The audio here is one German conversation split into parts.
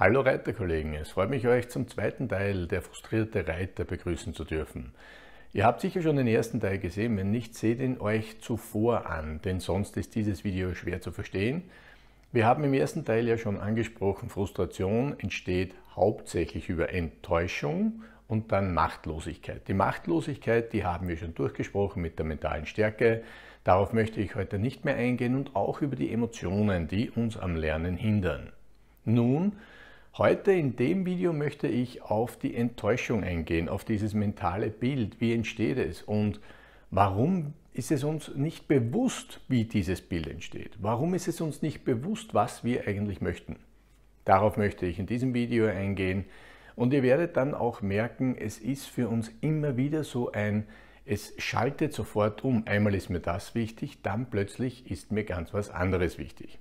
Hallo Reiterkollegen, es freut mich, euch zum zweiten Teil der frustrierte Reiter begrüßen zu dürfen. Ihr habt sicher schon den ersten Teil gesehen, wenn nicht, seht ihn euch zuvor an, denn sonst ist dieses Video schwer zu verstehen. Wir haben im ersten Teil ja schon angesprochen, Frustration entsteht hauptsächlich über Enttäuschung und dann Machtlosigkeit. Die Machtlosigkeit, die haben wir schon durchgesprochen mit der mentalen Stärke. Darauf möchte ich heute nicht mehr eingehen und auch über die Emotionen, die uns am Lernen hindern. Nun Heute in dem Video möchte ich auf die Enttäuschung eingehen, auf dieses mentale Bild. Wie entsteht es und warum ist es uns nicht bewusst, wie dieses Bild entsteht? Warum ist es uns nicht bewusst, was wir eigentlich möchten? Darauf möchte ich in diesem Video eingehen und ihr werdet dann auch merken, es ist für uns immer wieder so ein, es schaltet sofort um. Einmal ist mir das wichtig, dann plötzlich ist mir ganz was anderes wichtig.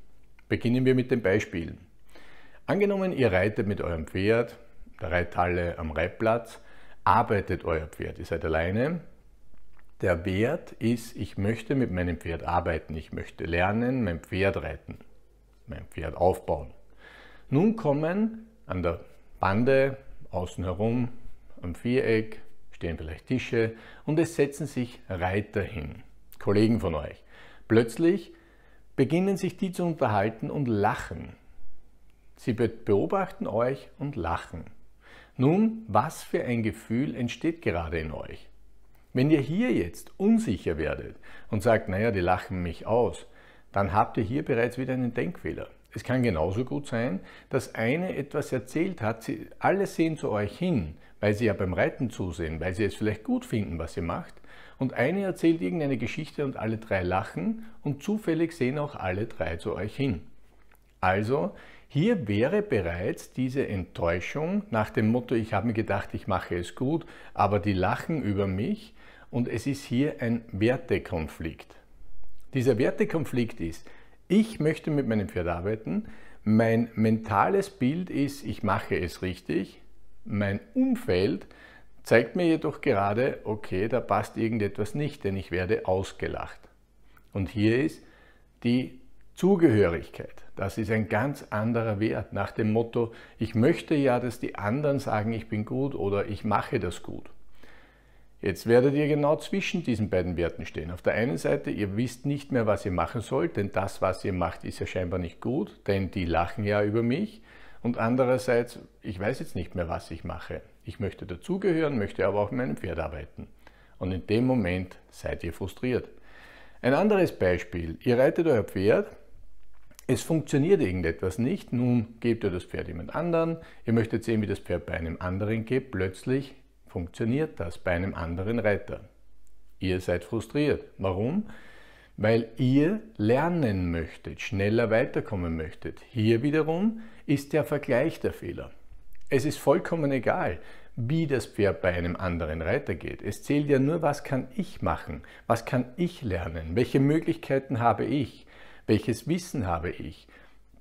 Beginnen wir mit den Beispielen. Angenommen, ihr reitet mit eurem Pferd, der Reithalle am Reitplatz, arbeitet euer Pferd, ihr seid alleine. Der Wert ist, ich möchte mit meinem Pferd arbeiten, ich möchte lernen, mein Pferd reiten, mein Pferd aufbauen. Nun kommen an der Bande außen herum, am Viereck, stehen vielleicht Tische und es setzen sich Reiter hin, Kollegen von euch. Plötzlich beginnen sich die zu unterhalten und lachen. Sie beobachten euch und lachen. Nun, was für ein Gefühl entsteht gerade in euch? Wenn ihr hier jetzt unsicher werdet und sagt, naja, die lachen mich aus, dann habt ihr hier bereits wieder einen Denkfehler. Es kann genauso gut sein, dass eine etwas erzählt hat, sie, alle sehen zu euch hin, weil sie ja beim Reiten zusehen, weil sie es vielleicht gut finden, was ihr macht, und eine erzählt irgendeine Geschichte und alle drei lachen und zufällig sehen auch alle drei zu euch hin. Also hier wäre bereits diese Enttäuschung nach dem Motto, ich habe mir gedacht, ich mache es gut, aber die lachen über mich und es ist hier ein Wertekonflikt. Dieser Wertekonflikt ist, ich möchte mit meinem Pferd arbeiten, mein mentales Bild ist, ich mache es richtig, mein Umfeld zeigt mir jedoch gerade, okay, da passt irgendetwas nicht, denn ich werde ausgelacht. Und hier ist die Zugehörigkeit, das ist ein ganz anderer Wert nach dem Motto, ich möchte ja, dass die anderen sagen, ich bin gut oder ich mache das gut. Jetzt werdet ihr genau zwischen diesen beiden Werten stehen. Auf der einen Seite, ihr wisst nicht mehr, was ihr machen sollt, denn das, was ihr macht, ist ja scheinbar nicht gut, denn die lachen ja über mich. Und andererseits, ich weiß jetzt nicht mehr, was ich mache. Ich möchte dazugehören, möchte aber auch mit meinem Pferd arbeiten. Und in dem Moment seid ihr frustriert. Ein anderes Beispiel. Ihr reitet euer Pferd es funktioniert irgendetwas nicht, nun gebt ihr das Pferd jemand anderen, ihr möchtet sehen, wie das Pferd bei einem anderen geht, plötzlich funktioniert das bei einem anderen Reiter. Ihr seid frustriert. Warum? Weil ihr lernen möchtet, schneller weiterkommen möchtet. Hier wiederum ist der Vergleich der Fehler. Es ist vollkommen egal, wie das Pferd bei einem anderen Reiter geht. Es zählt ja nur, was kann ich machen, was kann ich lernen, welche Möglichkeiten habe ich welches Wissen habe ich?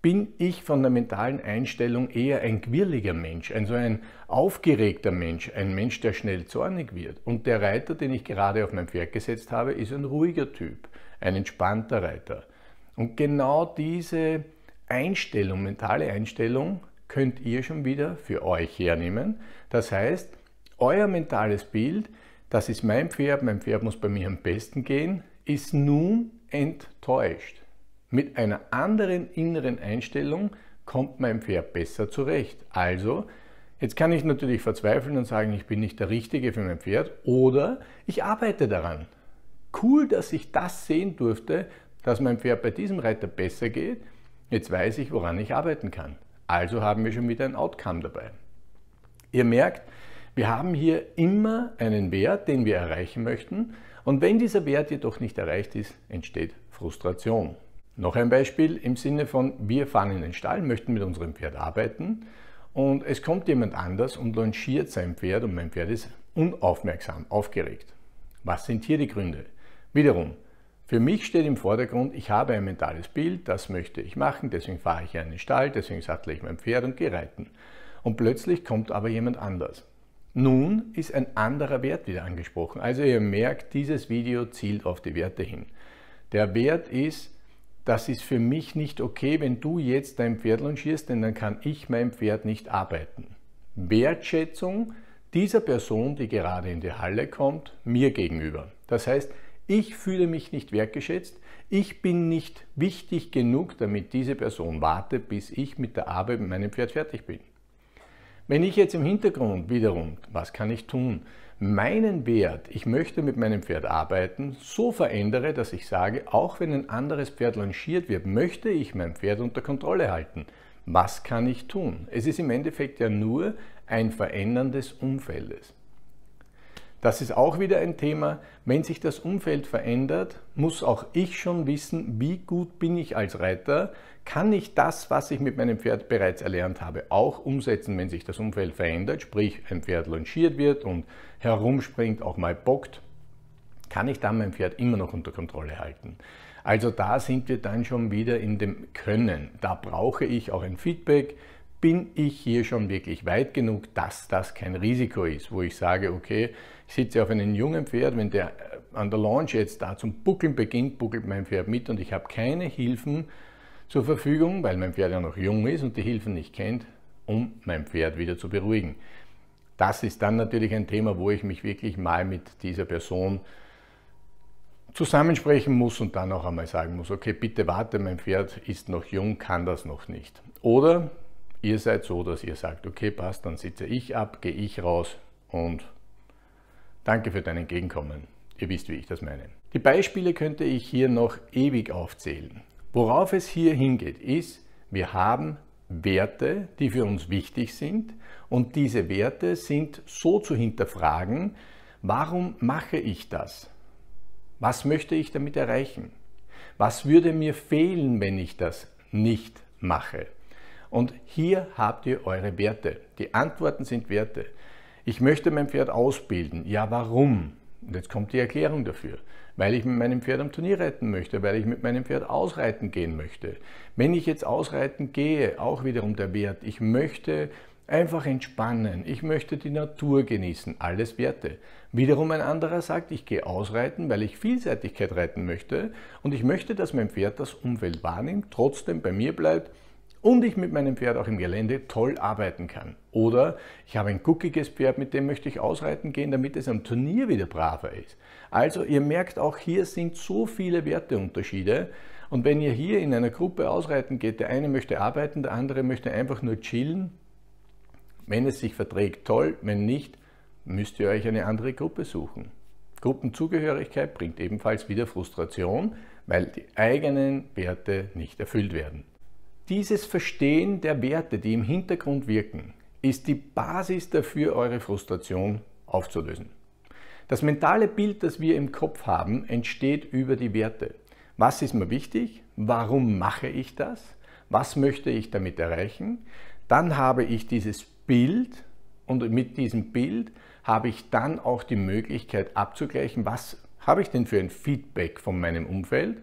Bin ich von der mentalen Einstellung eher ein quirliger Mensch, also ein aufgeregter Mensch, ein Mensch, der schnell zornig wird? Und der Reiter, den ich gerade auf mein Pferd gesetzt habe, ist ein ruhiger Typ, ein entspannter Reiter. Und genau diese Einstellung, mentale Einstellung, könnt ihr schon wieder für euch hernehmen. Das heißt, euer mentales Bild, das ist mein Pferd, mein Pferd muss bei mir am besten gehen, ist nun enttäuscht. Mit einer anderen inneren Einstellung kommt mein Pferd besser zurecht. Also, jetzt kann ich natürlich verzweifeln und sagen, ich bin nicht der Richtige für mein Pferd oder ich arbeite daran. Cool, dass ich das sehen durfte, dass mein Pferd bei diesem Reiter besser geht. Jetzt weiß ich, woran ich arbeiten kann. Also haben wir schon wieder ein Outcome dabei. Ihr merkt, wir haben hier immer einen Wert, den wir erreichen möchten. Und wenn dieser Wert jedoch nicht erreicht ist, entsteht Frustration. Noch ein Beispiel im Sinne von, wir fahren in den Stall, möchten mit unserem Pferd arbeiten und es kommt jemand anders und longiert sein Pferd und mein Pferd ist unaufmerksam, aufgeregt. Was sind hier die Gründe? Wiederum, für mich steht im Vordergrund, ich habe ein mentales Bild, das möchte ich machen, deswegen fahre ich in den Stall, deswegen sattle ich mein Pferd und gehe reiten. Und plötzlich kommt aber jemand anders. Nun ist ein anderer Wert wieder angesprochen. Also ihr merkt, dieses Video zielt auf die Werte hin. Der Wert ist, das ist für mich nicht okay, wenn du jetzt dein Pferd longierst, denn dann kann ich mein Pferd nicht arbeiten. Wertschätzung dieser Person, die gerade in die Halle kommt, mir gegenüber. Das heißt, ich fühle mich nicht wertgeschätzt, ich bin nicht wichtig genug, damit diese Person wartet, bis ich mit der Arbeit mit meinem Pferd fertig bin. Wenn ich jetzt im Hintergrund wiederum, was kann ich tun? meinen Wert, ich möchte mit meinem Pferd arbeiten, so verändere, dass ich sage, auch wenn ein anderes Pferd longiert wird, möchte ich mein Pferd unter Kontrolle halten. Was kann ich tun? Es ist im Endeffekt ja nur ein Verändern des Umfeldes. Das ist auch wieder ein Thema. Wenn sich das Umfeld verändert, muss auch ich schon wissen, wie gut bin ich als Reiter? Kann ich das, was ich mit meinem Pferd bereits erlernt habe, auch umsetzen, wenn sich das Umfeld verändert? Sprich, ein Pferd longiert wird und herumspringt, auch mal bockt. Kann ich dann mein Pferd immer noch unter Kontrolle halten? Also da sind wir dann schon wieder in dem Können. Da brauche ich auch ein Feedback bin ich hier schon wirklich weit genug, dass das kein Risiko ist, wo ich sage, okay, ich sitze auf einem jungen Pferd, wenn der äh, an der Launch jetzt da zum Buckeln beginnt, buckelt mein Pferd mit und ich habe keine Hilfen zur Verfügung, weil mein Pferd ja noch jung ist und die Hilfen nicht kennt, um mein Pferd wieder zu beruhigen. Das ist dann natürlich ein Thema, wo ich mich wirklich mal mit dieser Person zusammensprechen muss und dann auch einmal sagen muss, okay, bitte warte, mein Pferd ist noch jung, kann das noch nicht. Oder Ihr seid so, dass ihr sagt, okay, passt, dann sitze ich ab, gehe ich raus und danke für dein Entgegenkommen. Ihr wisst, wie ich das meine. Die Beispiele könnte ich hier noch ewig aufzählen. Worauf es hier hingeht, ist, wir haben Werte, die für uns wichtig sind und diese Werte sind so zu hinterfragen, warum mache ich das? Was möchte ich damit erreichen? Was würde mir fehlen, wenn ich das nicht mache? Und hier habt ihr eure Werte. Die Antworten sind Werte. Ich möchte mein Pferd ausbilden. Ja, warum? Und jetzt kommt die Erklärung dafür. Weil ich mit meinem Pferd am Turnier reiten möchte, weil ich mit meinem Pferd ausreiten gehen möchte. Wenn ich jetzt ausreiten gehe, auch wiederum der Wert, ich möchte einfach entspannen, ich möchte die Natur genießen, alles Werte. Wiederum ein anderer sagt, ich gehe ausreiten, weil ich Vielseitigkeit reiten möchte und ich möchte, dass mein Pferd das Umfeld wahrnimmt, trotzdem bei mir bleibt und ich mit meinem Pferd auch im Gelände toll arbeiten kann. Oder ich habe ein guckiges Pferd, mit dem möchte ich ausreiten gehen, damit es am Turnier wieder braver ist. Also ihr merkt auch hier sind so viele Werteunterschiede. Und wenn ihr hier in einer Gruppe ausreiten geht, der eine möchte arbeiten, der andere möchte einfach nur chillen, wenn es sich verträgt, toll, wenn nicht, müsst ihr euch eine andere Gruppe suchen. Gruppenzugehörigkeit bringt ebenfalls wieder Frustration, weil die eigenen Werte nicht erfüllt werden. Dieses Verstehen der Werte, die im Hintergrund wirken, ist die Basis dafür, eure Frustration aufzulösen. Das mentale Bild, das wir im Kopf haben, entsteht über die Werte. Was ist mir wichtig? Warum mache ich das? Was möchte ich damit erreichen? Dann habe ich dieses Bild und mit diesem Bild habe ich dann auch die Möglichkeit abzugleichen, was habe ich denn für ein Feedback von meinem Umfeld?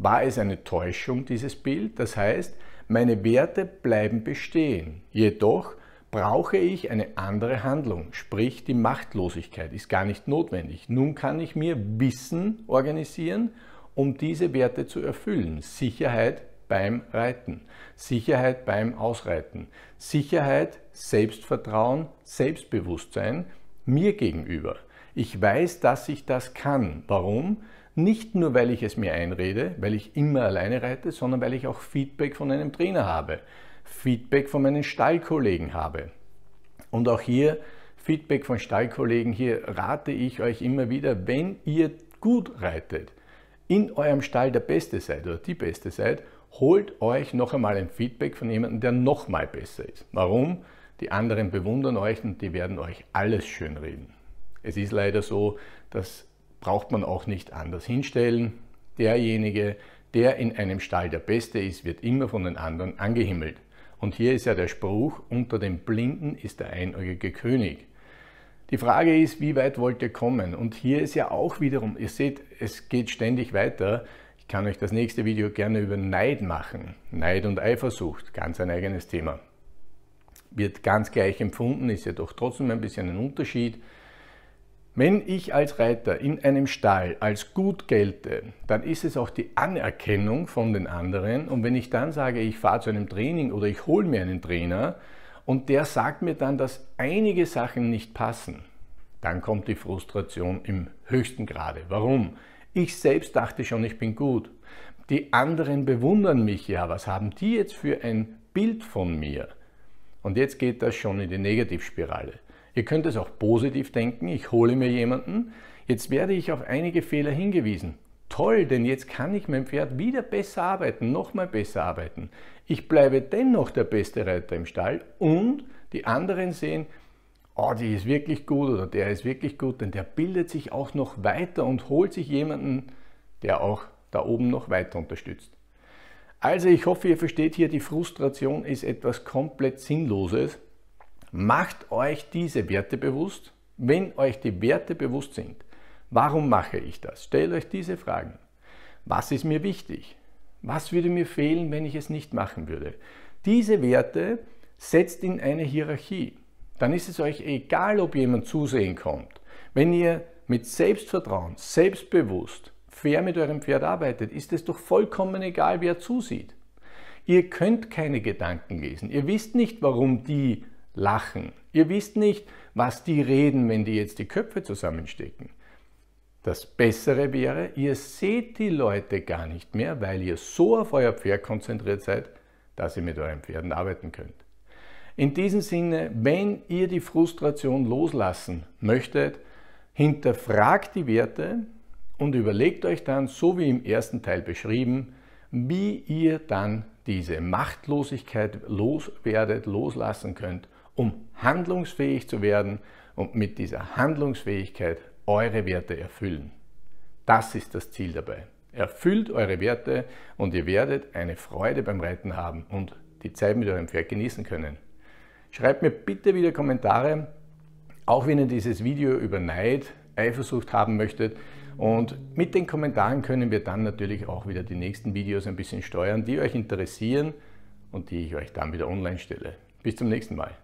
War es eine Täuschung, dieses Bild? Das heißt, meine Werte bleiben bestehen. Jedoch brauche ich eine andere Handlung, sprich die Machtlosigkeit ist gar nicht notwendig. Nun kann ich mir Wissen organisieren, um diese Werte zu erfüllen. Sicherheit beim Reiten, Sicherheit beim Ausreiten, Sicherheit, Selbstvertrauen, Selbstbewusstsein mir gegenüber. Ich weiß, dass ich das kann. Warum? Nicht nur, weil ich es mir einrede, weil ich immer alleine reite, sondern weil ich auch Feedback von einem Trainer habe, Feedback von meinen Stallkollegen habe. Und auch hier Feedback von Stallkollegen, hier rate ich euch immer wieder, wenn ihr gut reitet, in eurem Stall der Beste seid oder die Beste seid, holt euch noch einmal ein Feedback von jemandem, der noch mal besser ist. Warum? Die anderen bewundern euch und die werden euch alles schönreden. Es ist leider so, dass braucht man auch nicht anders hinstellen. Derjenige, der in einem Stall der Beste ist, wird immer von den anderen angehimmelt. Und hier ist ja der Spruch, unter den Blinden ist der einäugige König. Die Frage ist, wie weit wollt ihr kommen? Und hier ist ja auch wiederum, ihr seht, es geht ständig weiter. Ich kann euch das nächste Video gerne über Neid machen. Neid und Eifersucht, ganz ein eigenes Thema. Wird ganz gleich empfunden, ist ja doch trotzdem ein bisschen ein Unterschied. Wenn ich als Reiter in einem Stall als gut gelte, dann ist es auch die Anerkennung von den anderen. Und wenn ich dann sage, ich fahre zu einem Training oder ich hole mir einen Trainer und der sagt mir dann, dass einige Sachen nicht passen, dann kommt die Frustration im höchsten Grade. Warum? Ich selbst dachte schon, ich bin gut. Die anderen bewundern mich ja. Was haben die jetzt für ein Bild von mir? Und jetzt geht das schon in die Negativspirale. Ihr könnt es auch positiv denken, ich hole mir jemanden, jetzt werde ich auf einige Fehler hingewiesen. Toll, denn jetzt kann ich mein Pferd wieder besser arbeiten, nochmal besser arbeiten. Ich bleibe dennoch der beste Reiter im Stall und die anderen sehen, oh, die ist wirklich gut oder der ist wirklich gut, denn der bildet sich auch noch weiter und holt sich jemanden, der auch da oben noch weiter unterstützt. Also ich hoffe, ihr versteht hier, die Frustration ist etwas komplett Sinnloses, Macht euch diese Werte bewusst, wenn euch die Werte bewusst sind. Warum mache ich das? Stellt euch diese Fragen. Was ist mir wichtig? Was würde mir fehlen, wenn ich es nicht machen würde? Diese Werte setzt in eine Hierarchie. Dann ist es euch egal, ob jemand zusehen kommt. Wenn ihr mit Selbstvertrauen, selbstbewusst, fair mit eurem Pferd arbeitet, ist es doch vollkommen egal, wer zusieht. Ihr könnt keine Gedanken lesen. Ihr wisst nicht, warum die lachen. Ihr wisst nicht, was die reden, wenn die jetzt die Köpfe zusammenstecken. Das Bessere wäre, ihr seht die Leute gar nicht mehr, weil ihr so auf euer Pferd konzentriert seid, dass ihr mit euren Pferden arbeiten könnt. In diesem Sinne, wenn ihr die Frustration loslassen möchtet, hinterfragt die Werte und überlegt euch dann, so wie im ersten Teil beschrieben, wie ihr dann diese Machtlosigkeit loswerdet, loslassen könnt um handlungsfähig zu werden und mit dieser Handlungsfähigkeit eure Werte erfüllen. Das ist das Ziel dabei. Erfüllt eure Werte und ihr werdet eine Freude beim Reiten haben und die Zeit mit eurem Pferd genießen können. Schreibt mir bitte wieder Kommentare, auch wenn ihr dieses Video über Neid, Eifersucht haben möchtet. Und mit den Kommentaren können wir dann natürlich auch wieder die nächsten Videos ein bisschen steuern, die euch interessieren und die ich euch dann wieder online stelle. Bis zum nächsten Mal.